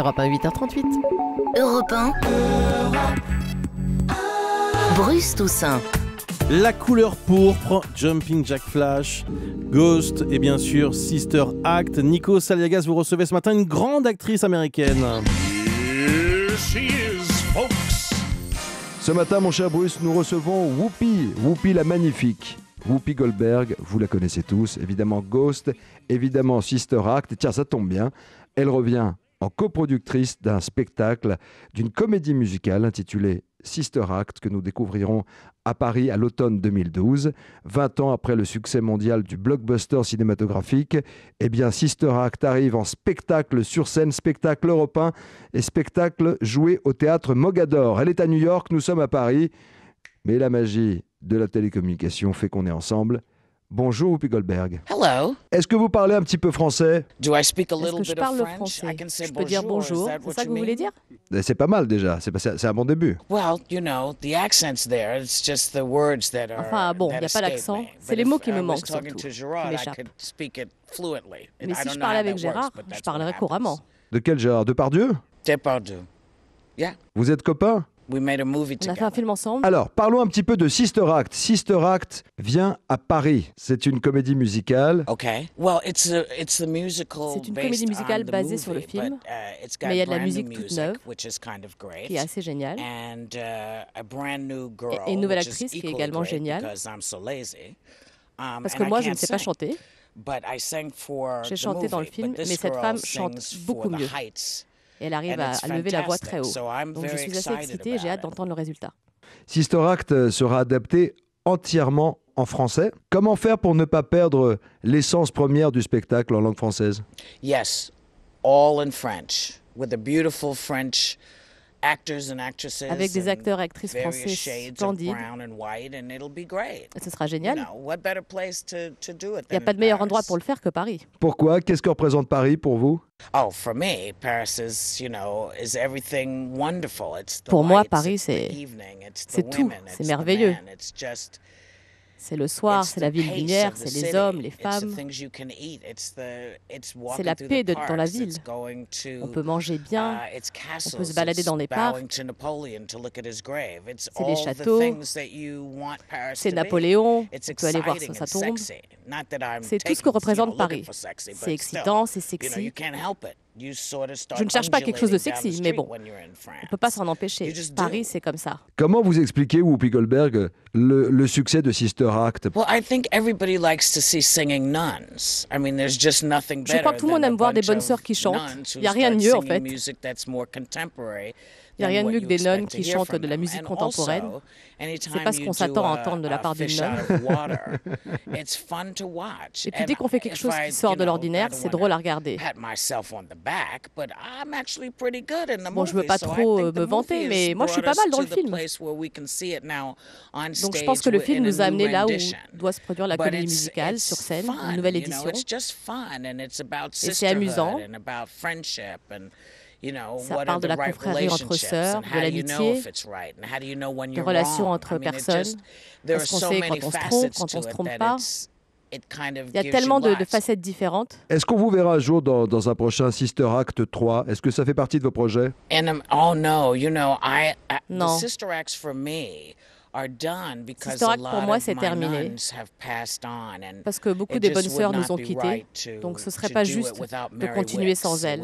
Europe 1, 8h38. Europe Bruce Toussaint. La couleur pourpre, Jumping Jack Flash, Ghost et bien sûr Sister Act. Nico Saliagas, vous recevez ce matin une grande actrice américaine. Ce matin, mon cher Bruce, nous recevons Whoopi, Whoopi la magnifique. Whoopi Goldberg, vous la connaissez tous, évidemment Ghost, évidemment Sister Act. Tiens, ça tombe bien, elle revient en coproductrice d'un spectacle, d'une comédie musicale intitulée Sister Act que nous découvrirons à Paris à l'automne 2012. 20 ans après le succès mondial du blockbuster cinématographique, eh bien Sister Act arrive en spectacle sur scène, spectacle européen et spectacle joué au théâtre Mogador. Elle est à New York, nous sommes à Paris, mais la magie de la télécommunication fait qu'on est ensemble. Bonjour Pigolberg. Hello. Est-ce que vous parlez un petit peu français Est-ce que je parle le français Je peux dire bonjour. C'est ça que vous voulez dire C'est pas mal déjà. C'est un bon début. Enfin bon, il n'y a pas l'accent, C'est les mots qui me manquent surtout, Mais si je parlais avec Gérard, je parlerais couramment. De quel Gérard Depardieu Depardieu. Vous êtes copain on a fait un film ensemble. Alors, parlons un petit peu de Sister Act. Sister Act vient à Paris. C'est une comédie musicale. C'est une comédie musicale basée sur le film, uh, mais il y a de la musique toute neuve, qui est assez géniale, uh, et, une nouvelle actrice qui est également géniale, um, parce que moi, je ne sais pas chanter. J'ai chanté dans le film, mais cette femme chante beaucoup mieux elle arrive à, lever la voix très haut. Donc je suis assez excitée j'ai hâte d'entendre le résultat. Sister Act euh, sera adapté entièrement en français. Comment faire pour ne pas perdre l'essence première du spectacle en langue française Yes, all in French, with a beautiful avec des acteurs et actrices français candides. ce sera génial. Il n'y a pas de meilleur endroit pour le faire que Paris. Pourquoi Qu'est-ce que représente Paris pour vous oh, pour moi, Paris, c'est, c'est tout, c'est merveilleux c'est le soir, c'est la ville lumière, c'est les hommes, les femmes. C'est la paix dans la ville. On peut manger bien, uh, on peut se balader dans les parcs. C'est les châteaux, c'est Napoléon, on peut aller voir son sa tombe. C'est tout ce que représente Paris. C'est excitant, c'est sexy. Je ne cherche pas quelque chose de sexy, mais bon, on ne peut pas s'en empêcher. Paris, c'est comme ça. Comment vous expliquez, ou Goldberg, le, le succès de Sister Act Je crois que tout le monde aime voir des bonnes sœurs qui chantent. Il n'y a rien de mieux, en fait. Il n'y a rien de mieux que des nonnes qui chantent de la musique contemporaine. n'est pas ce qu'on s'attend à entendre de la part d'une nonne. Et puis dès qu'on fait quelque chose qui sort de l'ordinaire, c'est drôle à regarder. Bon, je veux pas trop euh, me vanter, mais moi je suis pas mal dans le film. Donc je pense que le film nous a amené là où doit se produire la comédie musicale sur scène, une nouvelle édition. Et c'est amusant. Ça parle de la confrérie entre sœurs, de l'amitié, des relations entre personnes. Est-ce qu'on sait quand on se trompe, quand on se trompe pas il y a tellement de, facettes différentes. Est-ce qu'on vous verra un jour dans, dans, un prochain Sister Act 3 Est-ce que ça fait partie de vos projets um, oh, Non. Cette pour moi, c'est terminé parce que beaucoup des bonnes sœurs nous ont quittés, donc ce ne serait pas juste de continuer sans elles,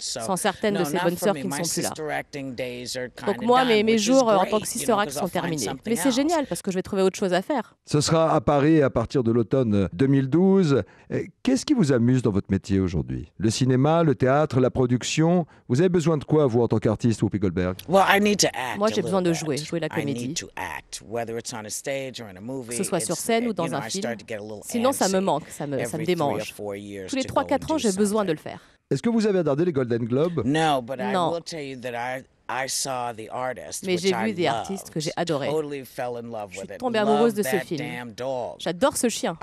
sans certaines de ces bonnes sœurs qui ne sont plus là. Donc moi, mes, jours en tant que sister sont terminés. Mais c'est génial parce que je vais trouver autre chose à faire. Ce sera à Paris à partir de l'automne 2012. Euh, qu'est-ce qui vous amuse dans votre métier aujourd'hui Le cinéma, le théâtre, la production Vous avez besoin de quoi, vous, en tant qu'artiste, ou Goldberg moi, j'ai besoin de jouer, jouer la comédie. Que ce soit sur scène ou dans un film. Sinon, ça me manque, ça me, ça me démange. Tous les 3-4 ans, j'ai besoin de le faire. Est-ce que vous avez regardé les Golden Globes Non, mais j'ai vu des artistes que j'ai adorés. Je suis tombée amoureuse de ce film. J'adore ce chien.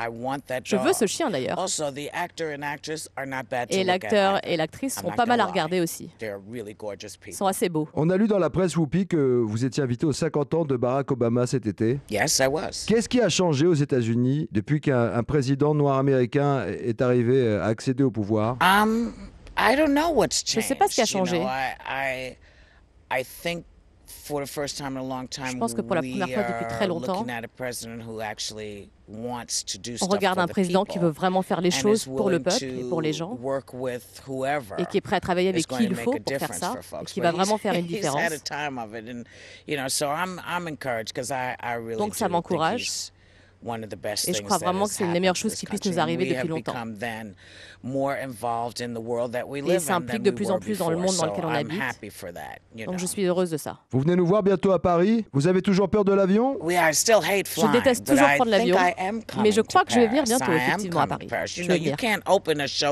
Je veux ce chien d'ailleurs. Et l'acteur et l'actrice sont pas mal à regarder aussi. Ils sont assez beaux. On a lu dans la presse, Whoopi, que vous étiez invité aux 50 ans de Barack Obama cet été. Qu'est-ce qui a changé aux États-Unis depuis qu'un président noir américain est arrivé euh, à accéder au pouvoir um, Je ne sais pas ce qui a changé. Je pense que pour la première fois depuis très longtemps, on regarde un président qui veut vraiment faire les choses pour le peuple et pour les gens et qui est prêt à travailler avec qui il faut pour faire ça qui va vraiment faire une différence. Donc ça m'encourage. Et je crois vraiment que c'est une des meilleures choses qui puisse nous arriver depuis longtemps. Et ça implique de plus en plus dans le monde dans lequel on habite. Donc je suis heureuse de ça. Vous venez nous voir bientôt à Paris. Vous avez toujours peur de l'avion Je déteste toujours prendre l'avion, mais je crois que je vais venir bientôt effectivement à Paris. Je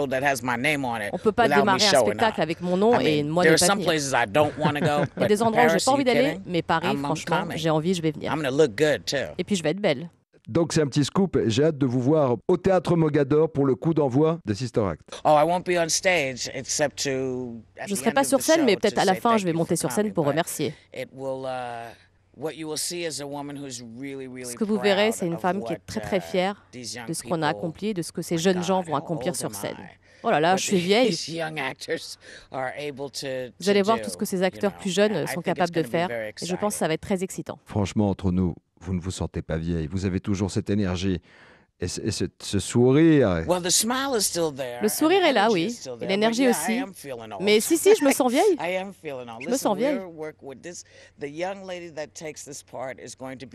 vais On peut pas démarrer un spectacle avec mon nom et moi ne pas venir. Il y a des endroits où j'ai pas envie d'aller, mais Paris, franchement, j'ai envie, je vais venir. Et puis je vais être belle. Donc c'est un petit scoop. J'ai hâte de vous voir au théâtre Mogador pour le coup d'envoi de Sister Act. Oh, je ne serai pas sur scène, mais peut-être à la fin, je vais monter sur scène pour remercier. Uh, ce que vous verrez, c'est une femme qui est très uh, très fière de ce qu'on a accompli, de ce que ces jeunes gens vont accomplir sur scène. Oh là là, je suis vieille. Vous allez voir tout ce que ces acteurs plus jeunes sont capables de faire et je pense que ça va être très excitant. Franchement, entre nous, vous ne vous sentez pas vieille. Vous avez toujours cette énergie et, ce, sourire. Le sourire est là, oui. Et l'énergie aussi. Mais si, si, je me sens vieille. Je me sens vieille.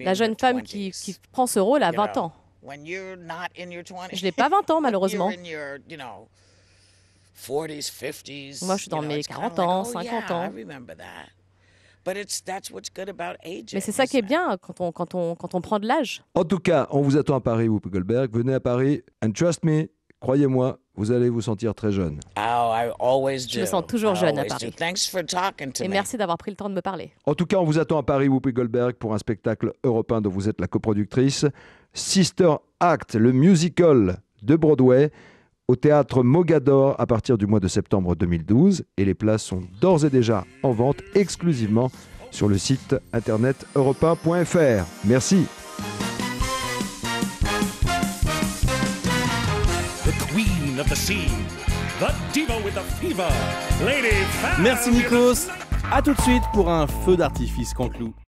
La jeune femme qui, qui prend ce rôle a 20 ans. Je n'ai pas 20 ans, malheureusement. Moi, je suis dans mes 40 ans, 50 ans. Mais c'est ça qui est bien hein, quand on, quand on, quand on prend de l'âge. En tout cas, on vous attend à Paris, Whoopi Goldberg. Venez à Paris and trust me, croyez-moi, vous allez vous sentir très jeune. Oh, Je me sens toujours jeune à Paris. Et merci d'avoir pris le temps de me parler. En tout cas, on vous attend à Paris, Whoopi Goldberg, pour un spectacle européen dont vous êtes la coproductrice. Sister Act, le musical de Broadway au théâtre Mogador à partir du mois de septembre 2012 et les places sont d'ores et déjà en vente exclusivement sur le site internet europa.fr. Merci. Merci Nikos. À tout de suite pour un feu d'artifice conclu.